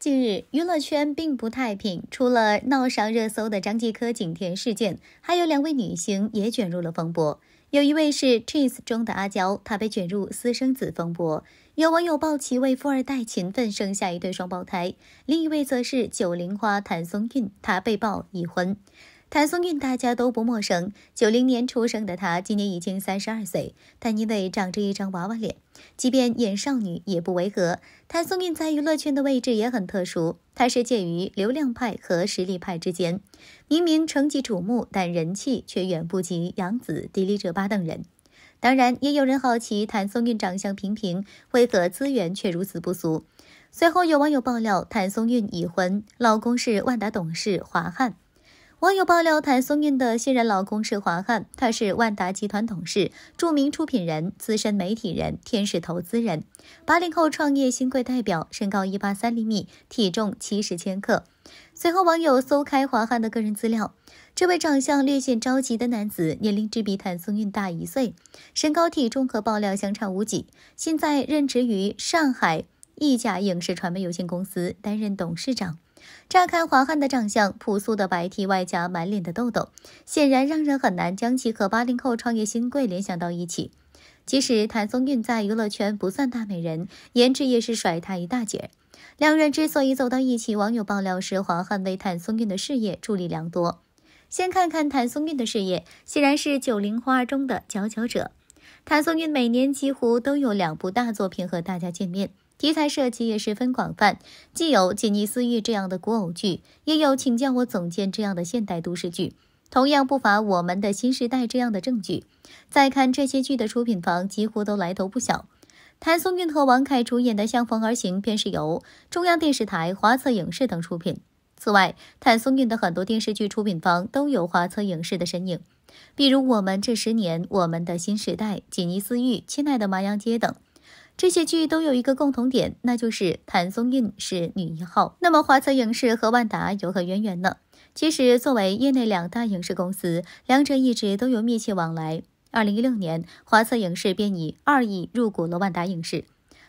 近日，娱乐圈并不太平。除了闹上热搜的张继科景甜事件，还有两位女星也卷入了风波。有一位是《h e a s e 中的阿娇，她被卷入私生子风波，有网友抱其为富二代勤奋生下一对双胞胎；另一位则是九零花谭松韵，她被曝已婚。谭松韵大家都不陌生，九零年出生的她今年已经三十二岁，但因为长着一张娃娃脸，即便演少女也不违和。谭松韵在娱乐圈的位置也很特殊，她是介于流量派和实力派之间，明明成绩瞩目，但人气却远不及杨紫、迪丽热巴等人。当然，也有人好奇谭松韵长相平平，为何资源却如此不俗？随后有网友爆料，谭松韵已婚，老公是万达董事华汉。网友爆料，谭松韵的现任老公是华汉，他是万达集团董事、著名出品人、资深媒体人、天使投资人，八零后创业新贵代表，身高一八三厘米，体重七十千克。随后，网友搜开华汉的个人资料，这位长相略显着急的男子，年龄只比谭松韵大一岁，身高体重和爆料相差无几。现在任职于上海一甲影视传媒有限公司，担任董事长。乍看华汉的长相，朴素的白 T 外加满脸的痘痘，显然让人很难将其和八零后创业新贵联想到一起。即使谭松韵在娱乐圈不算大美人，颜值也是甩她一大截。两人之所以走到一起，网友爆料是华汉为谭松韵的事业助力良多。先看看谭松韵的事业，显然是九零花中的佼佼者。谭松韵每年几乎都有两部大作品和大家见面。题材涉及也十分广泛，既有《锦尼斯玉》这样的古偶剧，也有《请叫我总监》这样的现代都市剧，同样不乏我们的新时代这样的正剧。再看这些剧的出品方，几乎都来头不小。谭松韵和王凯主演的《相逢而行》便是由中央电视台、华策影视等出品。此外，谭松韵的很多电视剧出品方都有华策影视的身影，比如《我们这十年》《我们的新时代》《锦尼斯玉》《亲爱的麻阳街》等。这些剧都有一个共同点，那就是谭松韵是女一号。那么华策影视和万达有何渊源呢？其实作为业内两大影视公司，两者一直都有密切往来。二零一六年，华策影视便以二亿入股了万达影视。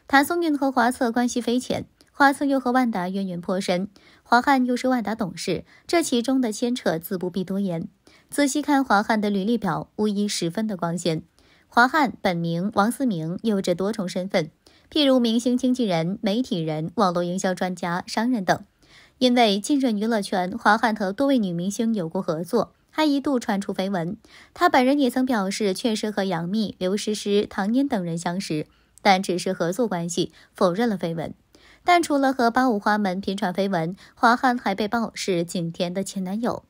谭松韵和华策关系匪浅，华策又和万达渊源颇深，华汉又是万达董事，这其中的牵扯自不必多言。仔细看华汉的履历表，无疑十分的光鲜。华汉本名王思明，有着多重身份，譬如明星经纪人、媒体人、网络营销专家、商人等。因为浸润娱乐圈，华汉和多位女明星有过合作，还一度传出绯闻。他本人也曾表示，确实和杨幂、刘诗诗、唐嫣等人相识，但只是合作关系，否认了绯闻。但除了和八五花门频传绯闻，华汉还被曝是景甜的前男友。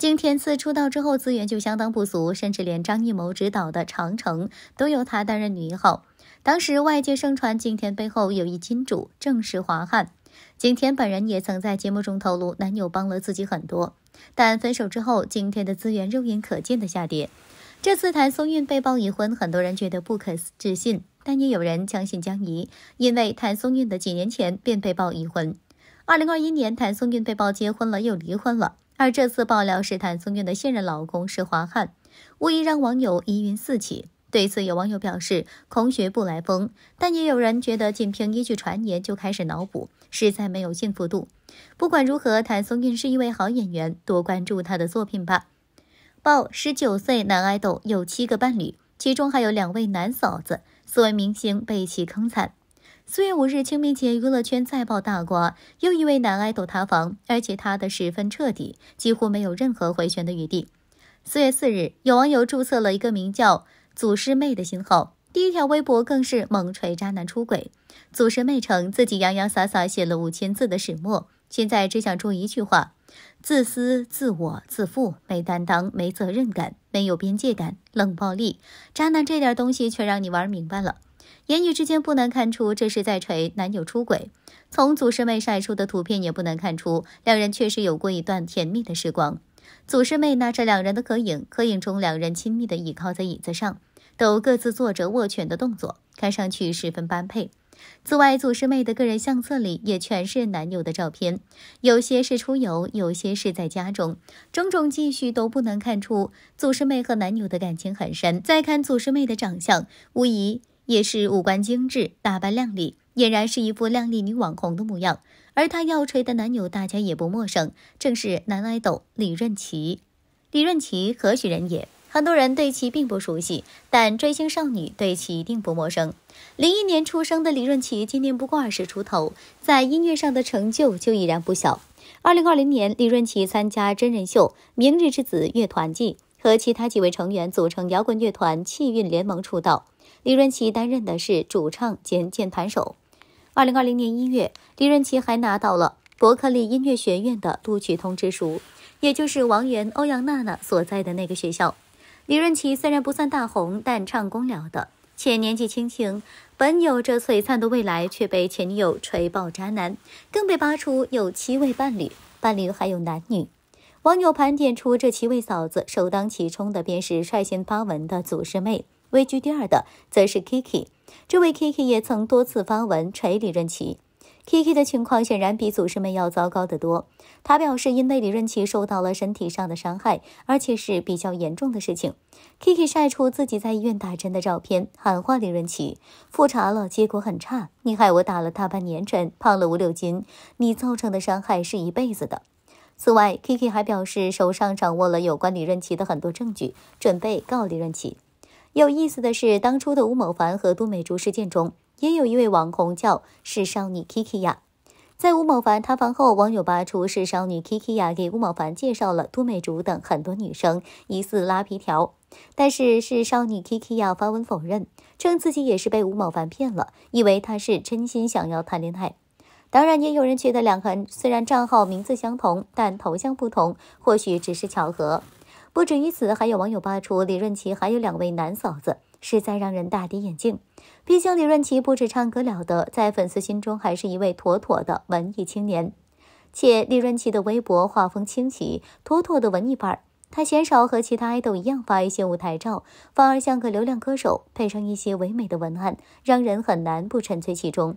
景甜自出道之后资源就相当不俗，甚至连张艺谋执导的《长城》都由她担任女一号。当时外界盛传景甜背后有一金主，正是华汉。景甜本人也曾在节目中透露，男友帮了自己很多。但分手之后，景甜的资源肉眼可见的下跌。这次谭松韵被曝已婚，很多人觉得不可置信，但也有人将信将疑，因为谭松韵的几年前便被曝已婚。二零二一年，谭松韵被曝结婚了又离婚了。而这次爆料是谭松韵的现任老公是华汉，无疑让网友疑云四起。对此，有网友表示“空穴不来风”，但也有人觉得仅凭一句传言就开始脑补，实在没有信服度。不管如何，谭松韵是一位好演员，多关注她的作品吧。报：十九岁男爱豆有七个伴侣，其中还有两位男嫂子，四位明星被其坑惨。四月五日，清明节，娱乐圈再爆大瓜，又一位男爱豆塌房，而且塌得十分彻底，几乎没有任何回旋的余地。四月四日，有网友注册了一个名叫“祖师妹”的新号，第一条微博更是猛锤渣男出轨。祖师妹称自己洋洋洒洒写了五千字的始末，现在只想说一句话：自私、自我、自负、没担当、没责任感、没有边界感、冷暴力、渣男这点东西，却让你玩明白了。言语之间不难看出，这是在锤男友出轨。从祖师妹晒出的图片也不难看出，两人确实有过一段甜蜜的时光。祖师妹拿着两人的合影，合影中两人亲密的倚靠在椅子上，都各自做着握拳的动作，看上去十分般配。此外，祖师妹的个人相册里也全是男友的照片，有些是出游，有些是在家中，种种继续都不难看出祖师妹和男友的感情很深。再看祖师妹的长相，无疑。也是五官精致，打扮靓丽，俨然是一副靓丽女网红的模样。而她要锤的男友，大家也不陌生，正是男爱豆李润祺。李润祺何许人也？很多人对其并不熟悉，但追星少女对其一定不陌生。零一年出生的李润祺，今年不过二十出头，在音乐上的成就就已然不小。二零二零年，李润祺参加真人秀《明日之子》乐团季，和其他几位成员组成摇滚乐团气运联盟出道。李润奇担任的是主唱兼键盘手。二零二零年一月，李润奇还拿到了伯克利音乐学院的录取通知书，也就是王源、欧阳娜娜所在的那个学校。李润奇虽然不算大红，但唱功了得，且年纪轻轻，本有着璀璨的未来，却被前女友锤爆渣男，更被扒出有七位伴侣，伴侣还有男女。网友盘点出这七位嫂子，首当其冲的便是率先发文的祖师妹。位居第二的则是 Kiki，这位 Kiki 也曾多次发文锤李润奇。Kiki 的情况显然比祖师们要糟糕得多。他表示，因为李润奇受到了身体上的伤害，而且是比较严重的事情。Kiki 晒出自己在医院打针的照片，喊话李润奇：“复查了，结果很差。你害我打了大半年针，胖了五六斤，你造成的伤害是一辈子的。”此外，Kiki 还表示手上掌握了有关李润奇的很多证据，准备告李润奇。有意思的是，当初的吴某凡和杜美竹事件中，也有一位网红叫“是少女 Kiki 呀”。在吴某凡塌房后，网友扒出“是少女 Kiki 呀”给吴某凡介绍了杜美竹等很多女生，疑似拉皮条。但是“是少女 Kiki 呀”发文否认，称自己也是被吴某凡骗了，以为他是真心想要谈恋爱。当然，也有人觉得两人虽然账号名字相同，但头像不同，或许只是巧合。不止于此，还有网友扒出李润祺还有两位男嫂子，实在让人大跌眼镜。毕竟李润祺不止唱歌了得，在粉丝心中还是一位妥妥的文艺青年。且李润祺的微博画风清奇，妥妥的文艺范儿。他鲜少和其他爱豆一样发一些舞台照，反而像个流量歌手，配上一些唯美的文案，让人很难不沉醉其中。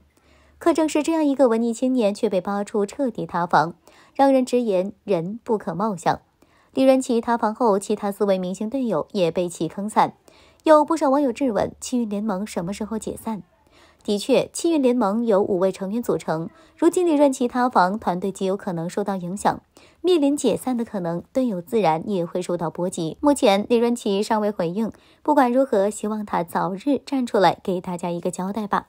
可正是这样一个文艺青年，却被扒出彻底塌房，让人直言人不可貌相。李润奇塌房后，其他四位明星队友也被其坑惨，有不少网友质问：气运联盟什么时候解散？的确，气运联盟由五位成员组成，如今李润奇塌房，团队极有可能受到影响，面临解散的可能，队友自然也会受到波及。目前李润奇尚未回应，不管如何，希望他早日站出来，给大家一个交代吧。